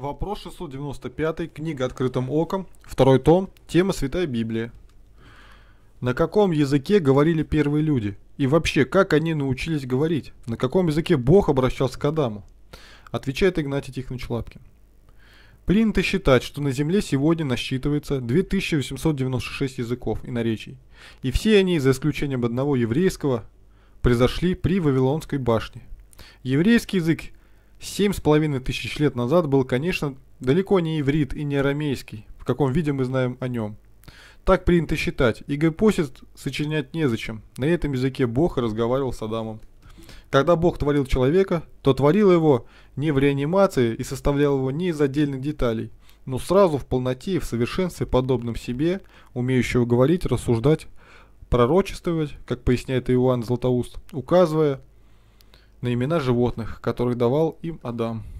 Вопрос 695. Книга «Открытым оком». Второй том. Тема «Святая Библия». На каком языке говорили первые люди? И вообще, как они научились говорить? На каком языке Бог обращался к Адаму? Отвечает Игнатий Тихонович Лапкин. Принято считать, что на Земле сегодня насчитывается 2896 языков и наречий. И все они, за исключением одного еврейского, произошли при Вавилонской башне. Еврейский язык Семь с половиной тысяч лет назад был, конечно, далеко не иврит и не арамейский, в каком виде мы знаем о нем. Так принято считать, и гипотез сочинять незачем. На этом языке Бог разговаривал с Адамом. Когда Бог творил человека, то творил его не в реанимации и составлял его не из отдельных деталей, но сразу в полноте и в совершенстве подобном себе, умеющего говорить, рассуждать, пророчествовать, как поясняет Иоанн Златоуст, указывая на имена животных, которых давал им Адам.